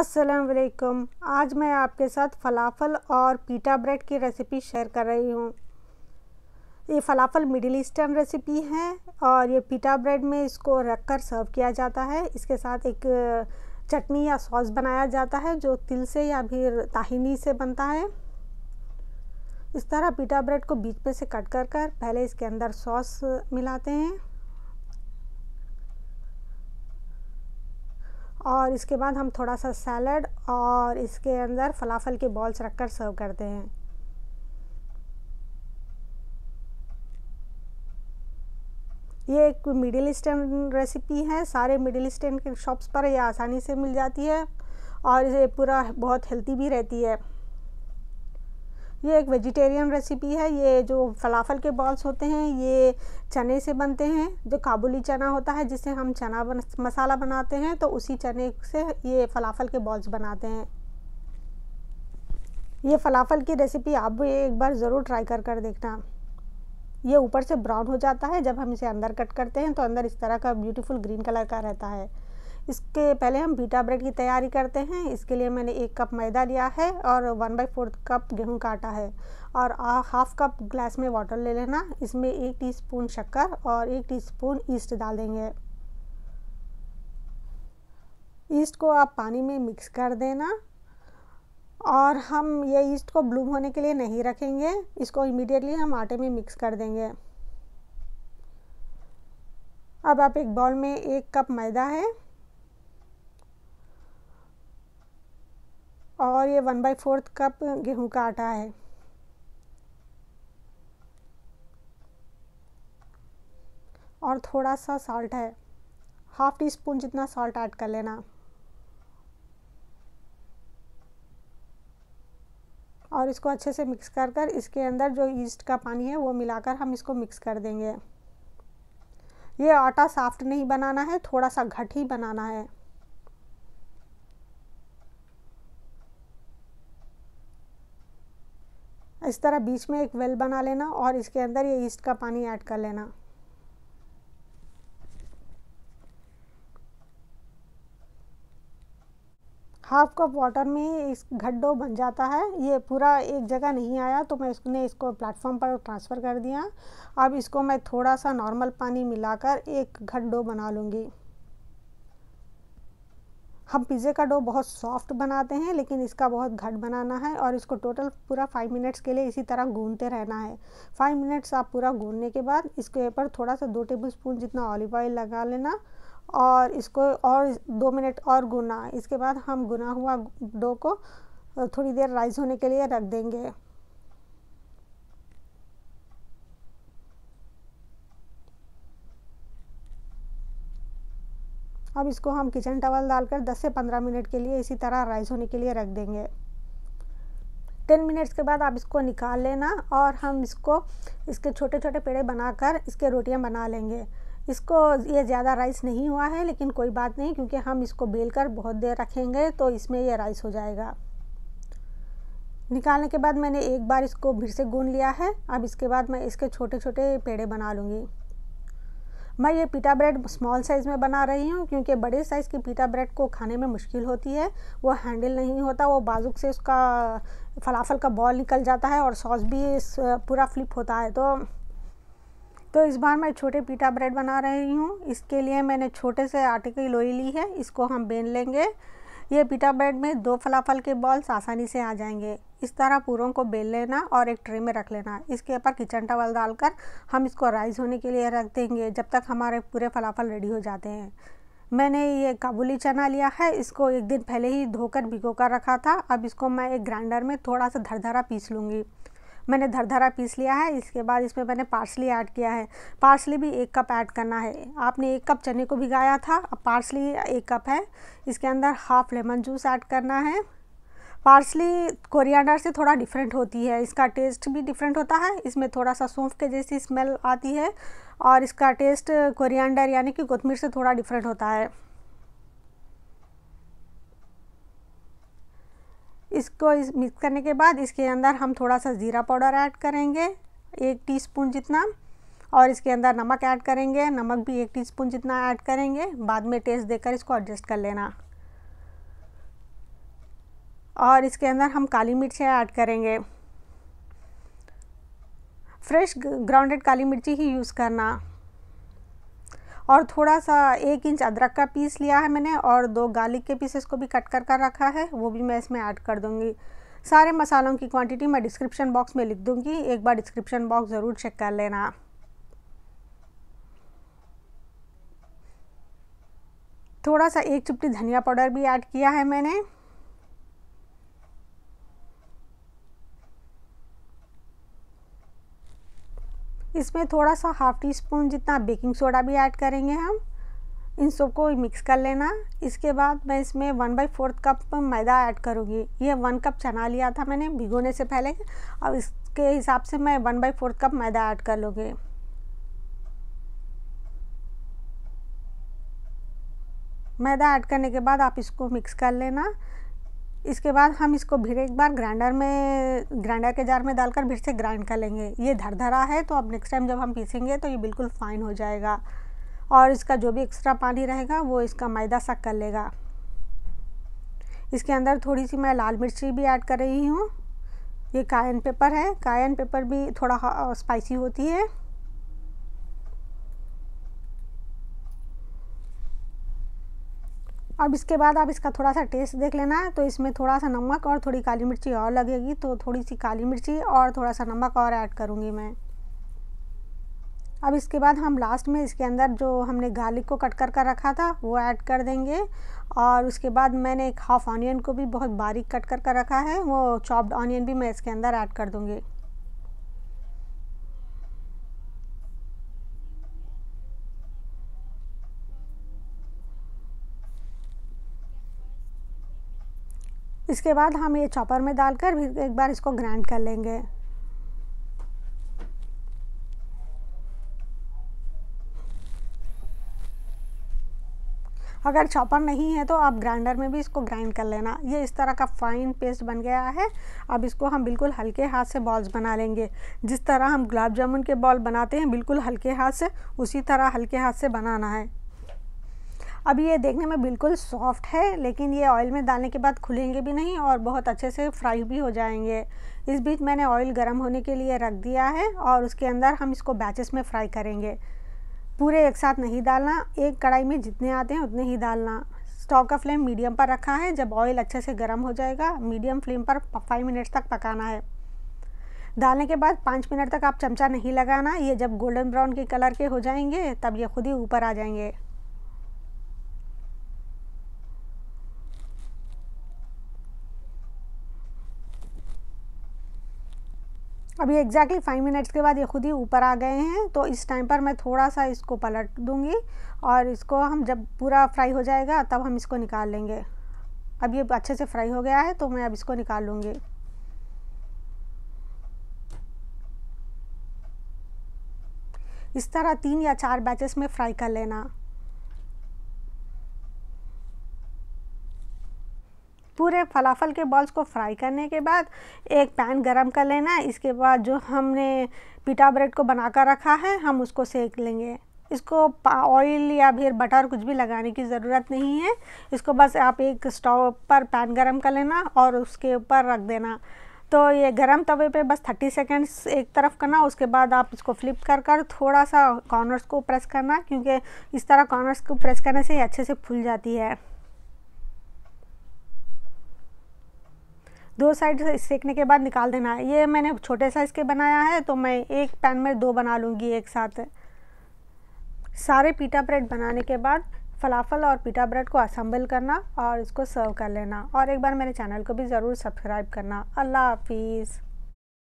अस्सलाम वालेकुम आज मैं आपके साथ फ़लाफ़ल और पीटा ब्रेड की रेसिपी शेयर कर रही हूँ ये फ़लाफ़ल मिडिल ईस्टर्न रेसिपी है और ये पीटा ब्रेड में इसको रख कर सर्व किया जाता है इसके साथ एक चटनी या सॉस बनाया जाता है जो तिल से या फिर ताहिनी से बनता है इस तरह पीटा ब्रेड को बीच में से कट कर कर पहले इसके अंदर सॉस मिलाते हैं और इसके बाद हम थोड़ा सा सैलड और इसके अंदर फलाफल के बॉल्स रखकर सर्व करते हैं ये एक मिडिल ईस्टर्न रेसिपी है सारे मिडिल ईस्टर्न के शॉप्स पर यह आसानी से मिल जाती है और ये पूरा बहुत हेल्थी भी रहती है ये एक वेजिटेरियन रेसिपी है ये जो फलाफल के बॉल्स होते हैं ये चने से बनते हैं जो काबुली चना होता है जिसे हम चना बन, मसाला बनाते हैं तो उसी चने से ये फलाफल के बॉल्स बनाते हैं ये फलाफल की रेसिपी आप भी एक बार ज़रूर ट्राई कर कर देखना ये ऊपर से ब्राउन हो जाता है जब हम इसे अंदर कट करते हैं तो अंदर इस तरह का ब्यूटीफुल ग्रीन कलर का रहता है इसके पहले हम बीटा ब्रेड की तैयारी करते हैं इसके लिए मैंने एक कप मैदा लिया है और वन बाई फोर्थ कप गेहूँ का आटा है और हाफ कप ग्लास में वाटर ले लेना इसमें एक टीस्पून शक्कर और एक टीस्पून ईस्ट डाल देंगे ईस्ट को आप पानी में मिक्स कर देना और हम ये ईस्ट को ब्लूम होने के लिए नहीं रखेंगे इसको इमीडिएटली हम आटे में मिक्स कर देंगे अब आप एक बॉल में एक कप मैदा है और ये वन बाई फोर्थ कप गेहूं का आटा है और थोड़ा सा साल्ट है हाफ टी स्पून जितना सॉल्ट ऐड कर लेना और इसको अच्छे से मिक्स कर कर इसके अंदर जो ईस्ट का पानी है वो मिलाकर हम इसको मिक्स कर देंगे ये आटा साफ्ट नहीं बनाना है थोड़ा सा घट ही बनाना है इस तरह बीच में एक वेल बना लेना और इसके अंदर ये ईस्ट का पानी ऐड कर लेना हाफ कप वाटर में इस गड्ढो बन जाता है ये पूरा एक जगह नहीं आया तो मैं इसने इसको प्लेटफॉर्म पर ट्रांसफ़र कर दिया अब इसको मैं थोड़ा सा नॉर्मल पानी मिलाकर एक गड्ढो बना लूँगी हम पिज़्ज़े का डो बहुत सॉफ्ट बनाते हैं लेकिन इसका बहुत घट बनाना है और इसको टोटल पूरा फाइव मिनट्स के लिए इसी तरह गूंदते रहना है फाइव मिनट्स आप पूरा गूंदने के बाद इसके ऊपर थोड़ा सा दो टेबल स्पून जितना ऑलिव ऑयल लगा लेना और इसको और दो मिनट और गुना इसके बाद हम गुना हुआ डो को थोड़ी देर राइस होने के लिए रख देंगे अब इसको हम किचन टवल डालकर 10 से 15 मिनट के लिए इसी तरह राइस होने के लिए रख देंगे 10 मिनट्स के बाद आप इसको निकाल लेना और हम इसको इसके छोटे छोटे पेड़े बनाकर इसके रोटियां बना लेंगे इसको ये ज़्यादा राइस नहीं हुआ है लेकिन कोई बात नहीं क्योंकि हम इसको बेल कर बहुत देर रखेंगे तो इसमें यह राइस हो जाएगा निकालने के बाद मैंने एक बार इसको फिर से गून लिया है अब इसके बाद मैं इसके छोटे छोटे पेड़े बना लूँगी मैं ये पीटा ब्रेड स्मॉल साइज़ में बना रही हूँ क्योंकि बड़े साइज़ की पीटा ब्रेड को खाने में मुश्किल होती है वो हैंडल नहीं होता वो बाजुक से उसका फलाफल का बॉल निकल जाता है और सॉस भी पूरा फ्लिप होता है तो तो इस बार मैं छोटे पीटा ब्रेड बना रही हूँ इसके लिए मैंने छोटे से आटे की लोई ली है इसको हम बेन लेंगे ये पीटा ब्रेड में दो फलाफल के बॉल्स आसानी से आ जाएंगे इस तरह पूरों को बेल लेना और एक ट्रे में रख लेना इसके ऊपर किचन टवल डालकर हम इसको राइस होने के लिए रख देंगे जब तक हमारे पूरे फलाफल रेडी हो जाते हैं मैंने ये काबुली चना लिया है इसको एक दिन पहले ही धोकर भिगो कर रखा था अब इसको मैं एक ग्राइंडर में थोड़ा सा धरधरा पीस लूँगी मैंने धरधरा पीस लिया है इसके बाद इसमें मैंने पार्सली ऐड किया है पार्सली भी एक कप ऐड करना है आपने एक कप चने को भिगाया था अब पार्सली एक कप है इसके अंदर हाफ लेमन जूस ऐड करना है पार्सली कोरियाडर से थोड़ा डिफरेंट होती है इसका टेस्ट भी डिफरेंट होता है इसमें थोड़ा सा सौंफ के जैसी स्मेल आती है और इसका टेस्ट कोरियाडर यानी कि कोथमीर से थोड़ा डिफरेंट होता है इसको इस मिक्स करने के बाद इसके अंदर हम थोड़ा सा ज़ीरा पाउडर ऐड करेंगे एक टीस्पून जितना और इसके अंदर नमक ऐड करेंगे नमक भी एक टीस्पून जितना ऐड करेंगे बाद में टेस्ट देकर इसको एडजस्ट कर लेना और इसके अंदर हम काली मिर्चें ऐड करेंगे फ्रेश ग्राउंडेड काली मिर्ची ही यूज़ करना और थोड़ा सा एक इंच अदरक का पीस लिया है मैंने और दो गार्लिक के पीसेस को भी कट कर कर रखा है वो भी मैं इसमें ऐड कर दूँगी सारे मसालों की क्वांटिटी मैं डिस्क्रिप्शन बॉक्स में लिख दूँगी एक बार डिस्क्रिप्शन बॉक्स ज़रूर चेक कर लेना थोड़ा सा एक चुपटी धनिया पाउडर भी ऐड किया है मैंने इसमें थोड़ा सा हाफ टी स्पून जितना बेकिंग सोडा भी ऐड करेंगे हम इन सबको मिक्स कर लेना इसके बाद मैं इसमें वन बाई फोर्थ कप मैदा ऐड करूँगी ये वन कप चना लिया था मैंने भिगोने से पहले अब इसके हिसाब से मैं वन बाई फोर्थ कप मैदा ऐड कर लूँगी मैदा ऐड करने के बाद आप इसको मिक्स कर लेना इसके बाद हम इसको फिर एक बार ग्राइंडर में ग्राइंडर के जार में डालकर फिर से ग्राइंड कर लेंगे ये धरधरा है तो अब नेक्स्ट टाइम जब हम पीसेंगे तो ये बिल्कुल फाइन हो जाएगा और इसका जो भी एक्स्ट्रा पानी रहेगा वो इसका मैदा सक कर लेगा इसके अंदर थोड़ी सी मैं लाल मिर्ची भी ऐड कर रही हूँ ये कायन पेपर है कायन पेपर भी थोड़ा स्पाइसी होती है अब इसके बाद आप इसका थोड़ा सा टेस्ट देख लेना है तो इसमें थोड़ा सा नमक और थोड़ी काली मिर्ची और लगेगी तो थोड़ी सी काली मिर्ची और थोड़ा सा नमक और ऐड करूँगी मैं अब इसके बाद हम लास्ट में इसके अंदर जो हमने गार्लिक को कट कर कर रखा था वो ऐड कर देंगे और उसके बाद मैंने एक हाफ़ ऑनियन को भी बहुत बारीक कट कर कर रखा है वो चॉप्ड ऑनियन भी मैं इसके अंदर ऐड कर दूँगी इसके बाद हम ये चॉपर में डालकर भी एक बार इसको ग्राइंड कर लेंगे अगर चॉपर नहीं है तो आप ग्राइंडर में भी इसको ग्राइंड कर लेना ये इस तरह का फाइन पेस्ट बन गया है अब इसको हम बिल्कुल हल्के हाथ से बॉल्स बना लेंगे जिस तरह हम गुलाब जामुन के बॉल बनाते हैं बिल्कुल हल्के हाथ से उसी तरह हल्के हाथ से बनाना है अब ये देखने में बिल्कुल सॉफ्ट है लेकिन ये ऑयल में डालने के बाद खुलेंगे भी नहीं और बहुत अच्छे से फ्राई भी हो जाएंगे इस बीच मैंने ऑयल गर्म होने के लिए रख दिया है और उसके अंदर हम इसको बैचेस में फ्राई करेंगे पूरे एक साथ नहीं डालना एक कढ़ाई में जितने आते हैं उतने ही डालना स्टोव का फ्लेम मीडियम पर रखा है जब ऑयल अच्छे से गर्म हो जाएगा मीडियम फ्लेम पर फाइव मिनट्स तक पकाना है डालने के बाद पाँच मिनट तक आप चमचा नहीं लगाना ये जब गोल्डन ब्राउन के कलर के हो जाएंगे तब ये खुद ही ऊपर आ जाएंगे अभी एग्जैक्टली फाइव मिनट्स के बाद ये खुद ही ऊपर आ गए हैं तो इस टाइम पर मैं थोड़ा सा इसको पलट दूँगी और इसको हम जब पूरा फ्राई हो जाएगा तब हम इसको निकाल लेंगे अब ये अच्छे से फ्राई हो गया है तो मैं अब इसको निकाल लूँगी इस तरह तीन या चार बैचेस में फ्राई कर लेना पूरे फलाफल के बॉल्स को फ्राई करने के बाद एक पैन गरम कर लेना है इसके बाद जो हमने पीटा ब्रेड को बना कर रखा है हम उसको सेक लेंगे इसको ऑयल या फिर बटर कुछ भी लगाने की ज़रूरत नहीं है इसको बस आप एक स्टोव पर पैन गरम कर लेना और उसके ऊपर रख देना तो ये गरम तवे पे बस 30 सेकेंड्स एक तरफ करना उसके बाद आप इसको फ्लिप कर कर थोड़ा सा कॉर्नर्स को प्रेस करना क्योंकि इस तरह कॉर्नर्स को प्रेस करने से ये अच्छे से फूल जाती है दो साइड सेकने के बाद निकाल देना है ये मैंने छोटे साइज़ के बनाया है तो मैं एक पैन में दो बना लूँगी एक साथ सारे पीटा ब्रेड बनाने के बाद फलाफल और पीटा ब्रेड को असम्बल करना और इसको सर्व कर लेना और एक बार मेरे चैनल को भी ज़रूर सब्सक्राइब करना अल्लाह हाफिज़